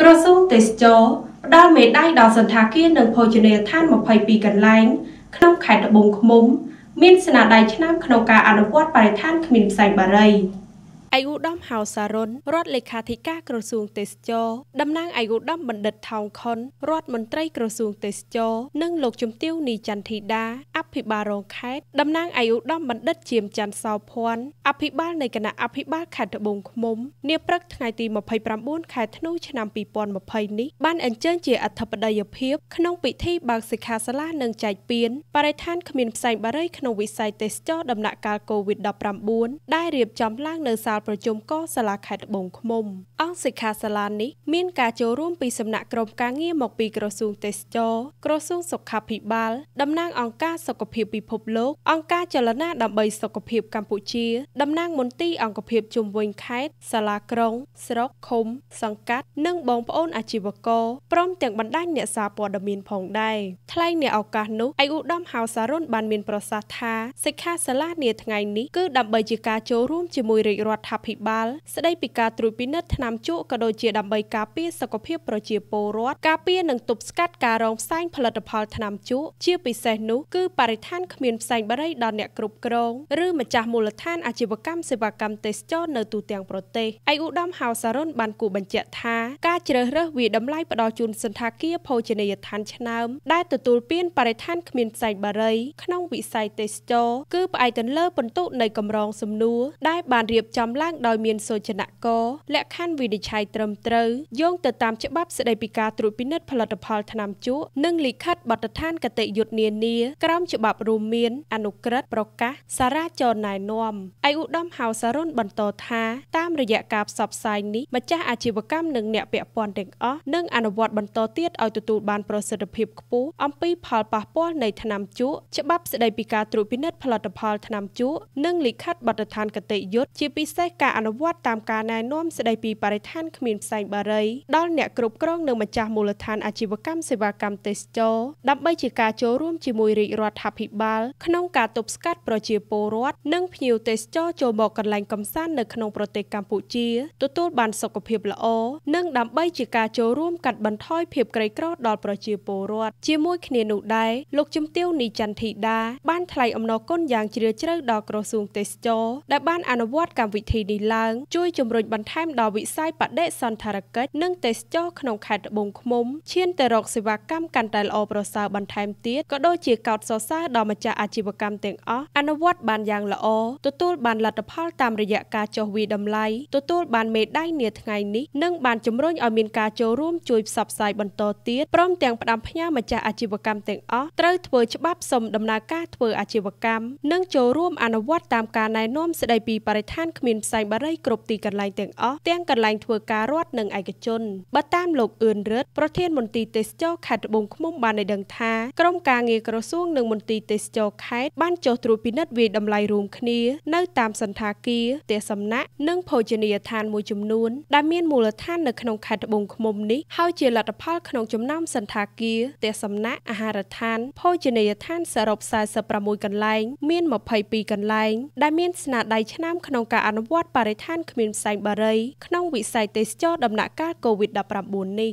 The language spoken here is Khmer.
ក្រសួងទេសចរផ្ដល់មេដាយដល់សន្តាគារនិងភោជនីយដ្ឋាន22កន្លែង ក្នុងខេត្តត្បូងឃ្មុំមានស្នាដៃឆ្នាំក្នុងការអនុវត្តបរិស្ថានគ្មានផ្សែងបារី។ឯកឧត្តមហៅសារ៉ុនរដ្ឋលេខាធិការក្រសួងទេសចរតំណាងឯកឧត្តមបណ្ឌិតថោងខុនរដ្ឋមន្ត្រីក្រសួងទេសចរនិងលោកជំទាវនីច័ន្ទធីតាអភិបាលរងខេត្តតំណាងឯកឧត្តមបណ្ឌិតជាមច័ន្ទសោភ័ណ្ឌអភិបាលនៃគណៈអភិបាលខេត្តត្បូងឃ្មុំនាព្រឹកថ្ងៃទី29ខែធ្នូឆ្នាំ2020នេះបានអញ្ជើញជាអធិបតីភាពក្នុងពិធីបើកសិក្ខាសាលានិងចែកពានបរិស្ថានគ្មានផ្សែងបារីក្នុងវិស័យទេសចរដំណាក់កាល COVID-19 ដែលរៀបចំឡើង នៅសាលប្រជុំក សាលាខេត្តត្បូងឃ្មុំអង្គសិក្ខាសាលានេះមាន ការចូលរួមពីសំណាក់ក្រុមការងារមកពីក្រសួងទេសចរក្រសួងសុខាភិបាលតំណាងអង្គការសុខភាពពិភពលោក អង្គការចលនាដើម្បីសុខភាពកម្ពុជាតំណាងមន្ទីរអង្គភាពជុំវិញខេត្តសាលាក្រុង ស្រុកឃុំសង្កាត់ និងបងប្អូនអាជីវករព្រមទាំងបណ្ដាញអ្នកសារព័ត៌មានផងដែរថ្លែងនៅឱកាសនោះឯកឧត្តមហៅសារ៉ុនបានមានប្រសាសន៍ថា សិក្ខាសាលានាថ្ងៃនេះគឺដើម្បីជាការចូលរួមជាមួយរាជរដ្ឋាភិបាលស្ដីពីការត្រួតពិនិត្យថ្នាំជក់ក៏ដូចជាដើម្បីការពារសុខភាពប្រជាពលរដ្ឋការពារនិងទប់ស្កាត់ការរងផ្សែងផលិតផលថ្នាំជក់ជាពិសេសនោះគឺបរិស្ថានគ្មានផ្សែងបារីដល់អ្នកគ្រប់គ្រងឬម្ចាស់មូលដ្ឋានអាជីវកម្មសេវាកម្មទេសចរនៅទូទាំងប្រទេសឯកឧត្តមហៅសារ៉ុនបានគូបញ្ជាក់ថាការជ្រើសរើសវាតម្លៃផ្ដល់ជូនសន្តាគារភោជនីយដ្ឋានឆ្នើមដែលទទួលពានបរិស្ថានគ្មានផ្សែងបារីក្នុងវិស័យទេសចរគឺផ្អែកទៅលើពិន្ទុនៃកម្រងសំណួរដែលបានរៀបចំតម្លើងដោយមានសូចនាករលក្ខខណ្ឌវិនិច្ឆ័យត្រឹមត្រូវយោងទៅតាមច្បាប់ស្តីពីការត្រួតពិនិត្យផលិតផលថ្នាំជក់និងលិខិតបទដ្ឋានកតិយុត្តនានាក្រោមច្បាប់រួមមានអនុក្រឹត្យប្រកាសសារចរណែនាំឯឧត្តមហៅសារ៉ុនបន្តថាតាមរយៈការផ្សព្វផ្សាយនេះម្ចាស់អាជីវកម្មនិងអ្នកពាក់ព័ន្ធទាំងអស់នឹងអនុវត្តបន្តទៀតឲ្យទទួលបានប្រសិទ្ធភាពខ្ពស់អំពីផលប៉ះពាល់នៃថ្នាំជក់ច្បាប់ស្តីពីការត្រួតពិនិត្យផលិតផលថ្នាំជក់និងលិខិតបទដ្ឋានកតិយុត្តជាពិសេសសេសការអនុវត្តតាមការណែនាំស្តីពីបរិស្ថានគ្មានផ្សែងបារីដល់អ្នកគ្រប់គ្រងនិងម្ចាស់មូលដ្ឋានអាជីវកម្មសេវាកម្មទេសចរដើម្បីជាការចូលរួមជាមួយរាជរដ្ឋាភិបាល ក្នុងការទប់ស្កាត់ប្រជាពលរដ្ឋនិងភ្ញៀវទេសចរចូលមកកន្លែងកំសាន្តនៅក្នុងប្រទេសកម្ពុជាទទួលបានសុខភាពល្អនិងដើម្បីជាការចូលរួមកាត់បន្ថយភាពក្រីក្រដល់ប្រជាពលរដ្ឋជាមួយគ្នានោះដែរលោកជំទាវនីចន្ទធីតាបានថ្លែងអំណរគុណយ៉ាងជ្រាលជ្រៅដល់ក្រសួងទេសចរដែលបានអនុវត្តកម្មវិធីធីនេះឡើងជួយជំរុញបន្ថែមដល់វិស័យបដិសន្ធារកិច្ចនិងទេសចរក្នុងខេត្តត្បូងឃ្មុំឈានទៅរកសេវាកម្មកាន់តែល្អប្រសើរបន្ថែមទៀតក៏ដូចជាកោតសរសើរដល់ម្ចាស់អាជីវកម្មទាំងអស់អនុវត្តបានយ៉ាងល្អទទួលបានលទ្ធផលតាមរយៈការចុះវាយតម្លៃទទួលបានមេដាយនាថ្ងៃនេះនិងបានជំរុញឲ្យមានការចូលរួមជួយផ្សព្វផ្សាយបន្តទៀតព្រមទាំងផ្ដាំផ្ញើម្ចាស់អាជីវកម្មទាំងអស់ត្រូវធ្វើច្បាប់សុំដំណើរការធ្វើអាជីវកម្មនិងចូលរួមអនុវត្តតាមការណែនាំស្ដីពីបរិស្ថានគ្មានផ្សាយបារីគ្រប់ទីកន្លែងទាំងអស់ទាំងកន្លែងធ្វើការរដ្ឋនិងឯកជនបើតាមលោកអឿនរិទ្ធប្រធានមន្ទីរទេសចរខេត្តត្បូងឃ្មុំបានឲ្យដឹងថា ក្រមការងារក្រសួងនិងមន្ទីរទេសចរខេត្តបានចុះត្រួតពិនិត្យវិយតម្លៃរួមគ្នានៅតាមសន្តាគារផ្ទះសំណាក់និងភោជនីយដ្ឋានមួយចំនួនដែលមានមូលដ្ឋាននៅក្នុងខេត្តត្បូងឃ្មុំនេះហើយជាលទ្ធផល ក្នុងចំណោមសន្តាគារផ្ទះសំណាក់អាហារដ្ឋានភោជនីយដ្ឋានសរុប46កន្លែងមាន22កន្លែងដែលមានស្នាដៃឆ្នាំក្នុងការអនុវត្តវត្តបរិស្ថានគ្មានផ្សែងបារីក្នុងវិស័យទេសចរដំណាក់កាល COVID-19 នេះ